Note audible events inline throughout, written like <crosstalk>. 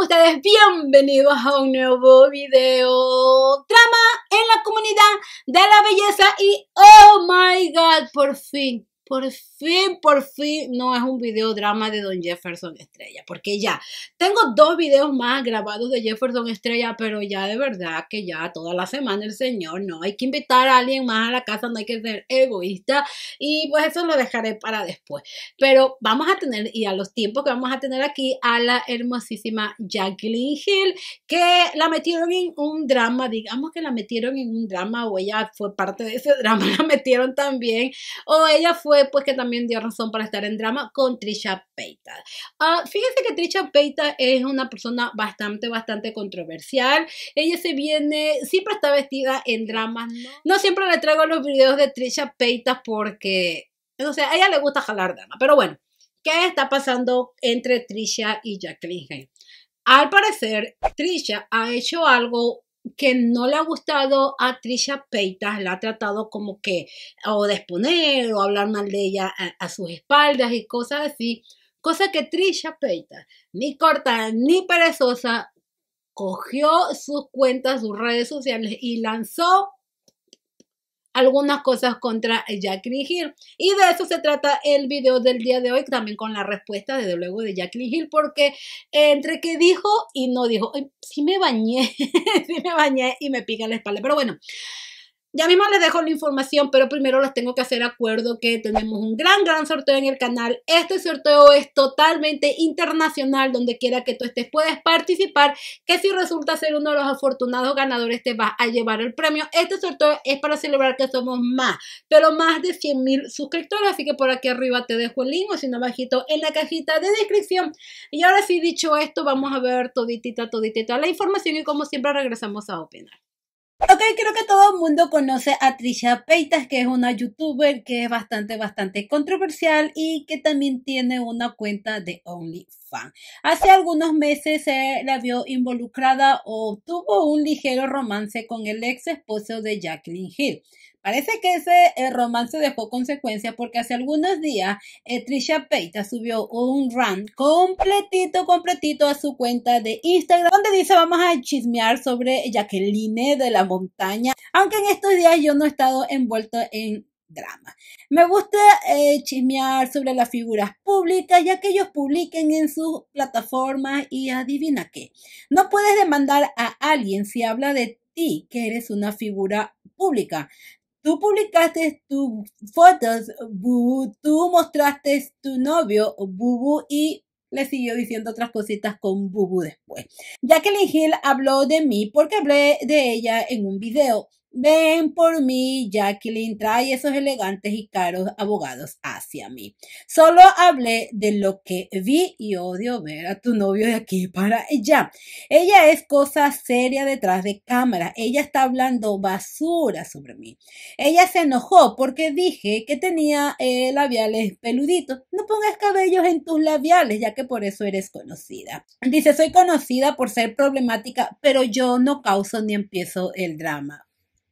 ustedes bienvenidos a un nuevo video trama en la comunidad de la belleza y oh my god, por fin por fin, por fin no es un video drama de Don Jefferson Estrella, porque ya tengo dos videos más grabados de Jefferson Estrella, pero ya de verdad que ya toda la semana el señor, no hay que invitar a alguien más a la casa, no hay que ser egoísta y pues eso lo dejaré para después. Pero vamos a tener, y a los tiempos que vamos a tener aquí, a la hermosísima Jacqueline Hill, que la metieron en un drama, digamos que la metieron en un drama o ella fue parte de ese drama, <laughs> la metieron también, o ella fue pues que también dio razón para estar en drama con Trisha Paytas. Ah, fíjense que Trisha Peita es una persona bastante, bastante controversial. Ella se viene, siempre está vestida en drama, No, siempre le traigo los videos de Trisha Paytas porque, no sé, a ella le gusta jalar drama. Pero bueno, ¿qué está pasando entre Trisha y Jacqueline Al parecer, Trisha ha hecho algo que no le ha gustado a Trisha Peitas, la ha tratado como que o desponer o hablar mal de ella a, sus espaldas y cosas así. Cosa que Trisha Peitas, ni corta ni perezosa, cogió sus cuentas, sus redes sociales y lanzó algunas cosas contra Jacqueline Hill. Y de eso se trata el video del día de hoy, también con la respuesta, desde luego, de Jacqueline Hill, porque entre que dijo y no dijo, si me bañé, si <laughs> me bañé y me pica la espalda. Pero bueno, ya mismo les dejo la información, pero primero les tengo que hacer acuerdo que tenemos un gran, gran sorteo en el canal. Este sorteo es totalmente internacional, donde quiera que tú estés puedes participar, que si resulta ser uno de los afortunados ganadores te vas a llevar el premio. Este sorteo es para celebrar que somos más, pero más de 100 mil suscriptores, así que por aquí arriba te dejo el link o si no bajito en la cajita de descripción. Y ahora sí, dicho esto, vamos a ver toditita, toditita la información y como siempre regresamos a opinar. Ok, creo que todo el mundo conoce a Trisha Peitas, que es una youtuber que es bastante, bastante controversial y que también tiene una cuenta de OnlyFans. Hace algunos meses se eh, la vio involucrada o tuvo un ligero romance con el ex esposo de Jacqueline Hill. Parece que ese eh, romance dejó consecuencia porque hace algunos días eh, Trisha Peita subió un run completito, completito a su cuenta de Instagram donde dice vamos a chismear sobre Jacqueline de la montaña. Aunque en estos días yo no he estado envuelto en drama. Me gusta eh, chismear sobre las figuras públicas ya que ellos publiquen en sus plataformas y adivina qué. No puedes demandar a alguien si habla de ti que eres una figura pública tú publicaste tus fotos, tú mostraste tu novio, Bubu, y le siguió diciendo otras cositas con Bubu después. Jacqueline Hill habló de mí porque hablé de ella en un video. Ven por mí, Jacqueline, trae esos elegantes y caros abogados hacia mí. Solo hablé de lo que vi y odio ver a tu novio de aquí para allá. Ella es cosa seria detrás de cámara. Ella está hablando basura sobre mí. Ella se enojó porque dije que tenía eh, labiales peluditos. No pongas cabellos en tus labiales, ya que por eso eres conocida. Dice, soy conocida por ser problemática, pero yo no causo ni empiezo el drama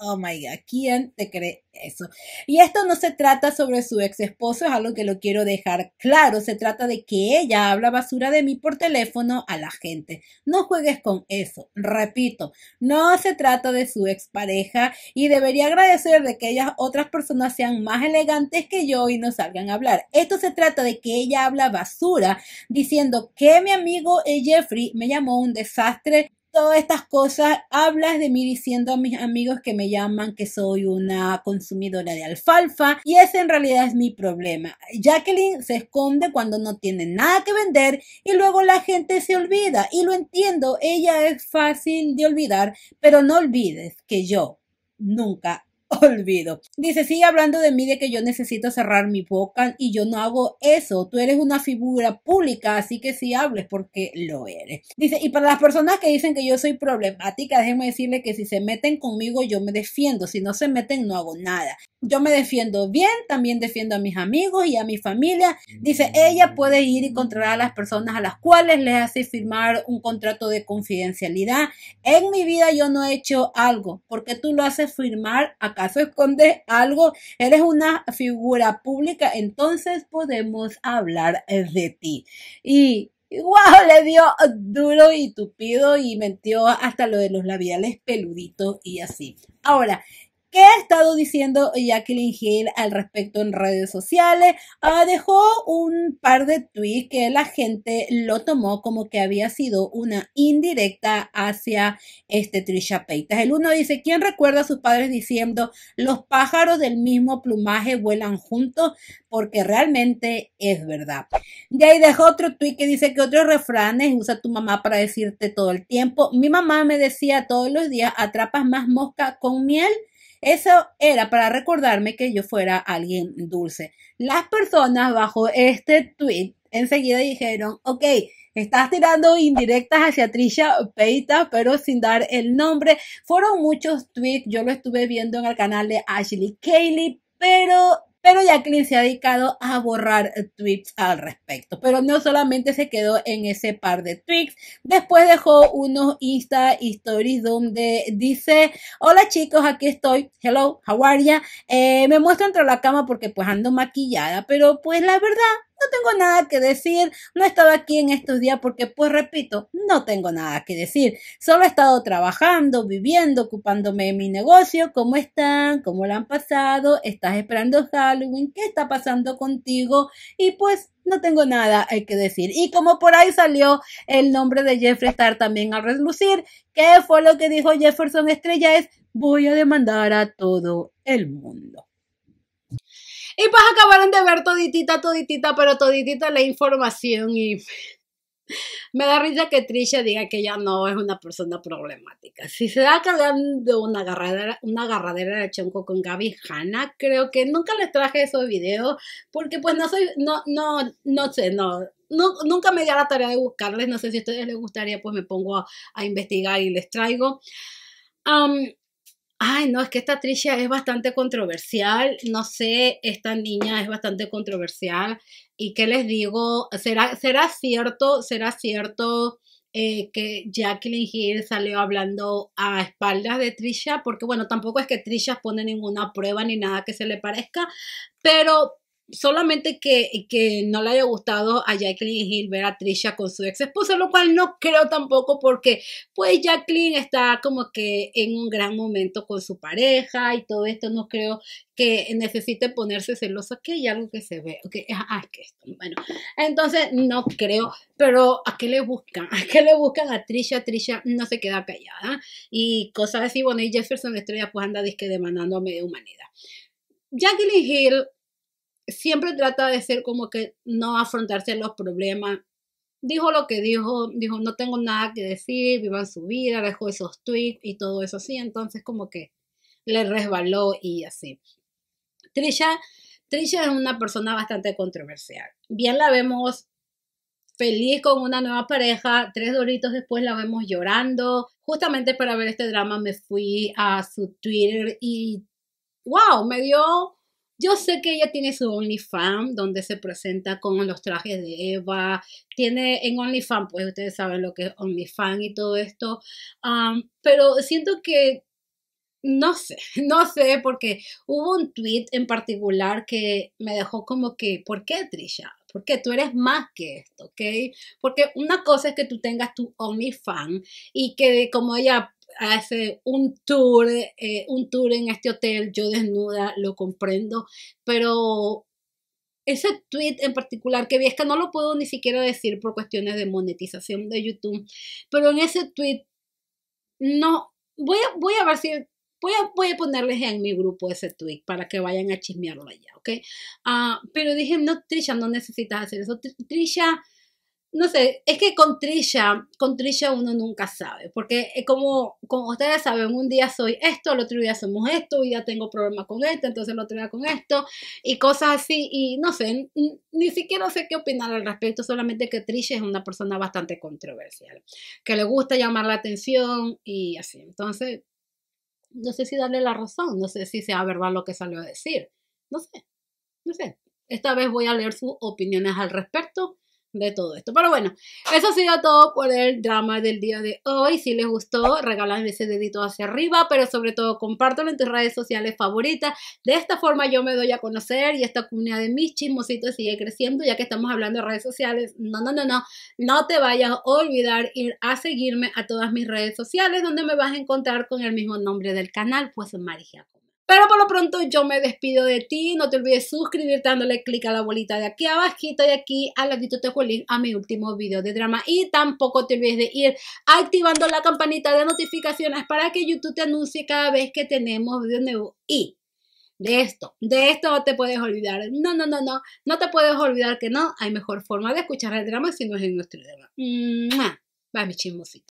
Oh my god, ¿quién te cree eso? Y esto no se trata sobre su ex esposo, es algo que lo quiero dejar claro. Se trata de que ella habla basura de mí por teléfono a la gente. No juegues con eso. Repito, no se trata de su expareja y debería agradecer de que ellas otras personas sean más elegantes que yo y no salgan a hablar. Esto se trata de que ella habla basura diciendo que mi amigo eh, Jeffrey me llamó un desastre estas cosas, hablas de mí diciendo a mis amigos que me llaman que soy una consumidora de alfalfa y ese en realidad es mi problema. Jacqueline se esconde cuando no tiene nada que vender y luego la gente se olvida y lo entiendo, ella es fácil de olvidar, pero no olvides que yo nunca olvido. Dice, sigue hablando de mí, de que yo necesito cerrar mi boca y yo no hago eso. Tú eres una figura pública, así que sí hables porque lo eres. Dice, y para las personas que dicen que yo soy problemática, déjenme decirle que si se meten conmigo, yo me defiendo. Si no se meten, no hago nada. Yo me defiendo bien, también defiendo a mis amigos y a mi familia. Dice, ella puede ir y controlar a las personas a las cuales le hace firmar un contrato de confidencialidad. En mi vida yo no he hecho algo porque tú lo haces firmar a ¿Acaso escondes algo? Eres una figura pública, entonces podemos hablar eh, de ti. Y ¡Wow! Le dio duro y tupido y metió hasta lo de los labiales peluditos y así. Ahora, ¿Qué ha estado diciendo Jacqueline Hill al respecto en redes sociales? Ah, dejó un par de tweets que la gente lo tomó como que había sido una indirecta hacia este Trisha Paytas. El uno dice, ¿quién recuerda a sus padres diciendo los pájaros del mismo plumaje vuelan juntos? Porque realmente es verdad. De ahí dejó otro tweet que dice que otros refranes usa tu mamá para decirte todo el tiempo. Mi mamá me decía todos los días, atrapas más mosca con miel eso era para recordarme que yo fuera alguien dulce. Las personas bajo este tweet enseguida dijeron, ok, estás tirando indirectas hacia Trisha Peita, pero sin dar el nombre. Fueron muchos tweets, yo lo estuve viendo en el canal de Ashley Kaylee, pero pero Jacqueline se ha dedicado a borrar tweets al respecto. Pero no solamente se quedó en ese par de tweets, después dejó unos Insta Stories donde dice, hola chicos, aquí estoy, hello, how are ya? Eh, me muestro entre la cama porque pues ando maquillada, pero pues la verdad no tengo nada que decir, no he estado aquí en estos días porque, pues repito, no tengo nada que decir. Solo he estado trabajando, viviendo, ocupándome de mi negocio. ¿Cómo están? ¿Cómo lo han pasado? ¿Estás esperando Halloween? ¿Qué está pasando contigo? Y pues no tengo nada que decir. Y como por ahí salió el nombre de Jeffrey Star también al reslucir, ¿qué fue lo que dijo Jefferson Estrella? Es voy a demandar a todo el mundo. Y pues acabaron de ver toditita, toditita, pero toditita la información y me da risa que Trisha diga que ya no es una persona problemática. Si se da cargando una agarradera, una agarradera de chonco con Gaby Hanna, creo que nunca les traje esos videos porque pues no soy, no, no, no sé, no, nunca me di a la tarea de buscarles, no sé si a ustedes les gustaría, pues me pongo a, investigar y les traigo ay, no, es que esta Trisha es bastante controversial, no sé, esta niña es bastante controversial, y qué les digo, será, será cierto, será cierto eh, que Jacqueline Hill salió hablando a espaldas de Trisha, porque bueno, tampoco es que Trisha pone ninguna prueba ni nada que se le parezca, pero solamente que, que, no le haya gustado a Jacqueline Hill ver a Trisha con su ex esposa, lo cual no creo tampoco porque pues Jacqueline está como que en un gran momento con su pareja y todo esto, no creo que necesite ponerse celosa, que hay algo que se ve, que, okay. Ah, ah, que esto, bueno, entonces no creo, pero ¿a qué le buscan? <laughs> ¿A qué le buscan a Trisha? Trisha no se queda callada y cosas así, bueno, y Jefferson Estrella pues anda disque demandando a media humanidad. Jacqueline Hill siempre trata de ser como que no afrontarse los problemas. Dijo lo que dijo, dijo no tengo nada que decir, vivan su vida, dejó esos tweets y todo eso así, entonces como que le resbaló y así. Trisha, Trisha es una persona bastante controversial. Bien la vemos feliz con una nueva pareja, tres doritos después la vemos llorando. Justamente para ver este drama me fui a su Twitter y wow, me dio yo sé que ella tiene su OnlyFans, donde se presenta con los trajes de Eva. Tiene en OnlyFans, pues ustedes saben lo que es OnlyFans y todo esto. pero siento que no sé, <laughs> no sé, porque hubo un tweet en particular que me dejó como que, ¿por qué Trisha? qué tú eres más que esto, ¿ok? Porque una cosa es que tú tengas tu OnlyFans y que como ella hace un tour, eh, un tour en este hotel, yo desnuda, lo comprendo, pero ese tweet en particular que vi es que no lo puedo ni siquiera decir por cuestiones de monetización de YouTube, pero en ese tweet no, voy a, voy a ver si... Voy a, ponerles en mi grupo ese tweet para que vayan a chismearlo allá, ¿ok? Ah, pero dije, no, Trisha, no necesitas hacer eso. Trisha, no sé, es que con Trilla, con Trilla uno nunca sabe, porque como, ustedes saben, un día soy esto, el otro día somos esto, y ya tengo problemas con esto, entonces el otro día con esto, y cosas así, y no sé, ni, siquiera sé qué opinar al respecto, solamente que Trilla es una persona bastante controversial, que le gusta llamar la atención y así, entonces, no sé si darle la razón, no sé si sea verdad lo que salió a decir, no sé, no sé. Esta vez voy a leer sus opiniones al respecto de todo esto. Pero bueno, eso ha sido todo por el drama del día de hoy. Si les gustó, regálame ese dedito hacia arriba, pero sobre todo compártelo en tus redes sociales favoritas. De esta forma yo me doy a conocer y esta comunidad de mis chismositos sigue creciendo, ya que estamos hablando de redes sociales. No, no, no, no. No te vayas a olvidar ir a seguirme a todas mis redes sociales, donde me vas a encontrar con el mismo nombre del canal, pues Marija. Pero por lo pronto yo me despido de ti. No te olvides suscribirte dándole clic a la bolita de aquí abajito y aquí la ladito te link a mi último video de drama. Y tampoco te olvides de ir activando la campanita de notificaciones para que YouTube te anuncie cada vez que tenemos video nuevo. Y de esto, de esto no te puedes olvidar. No, no, no, no. No te puedes olvidar que no hay mejor forma de escuchar el drama si no es en nuestro drama. va mi chismosito.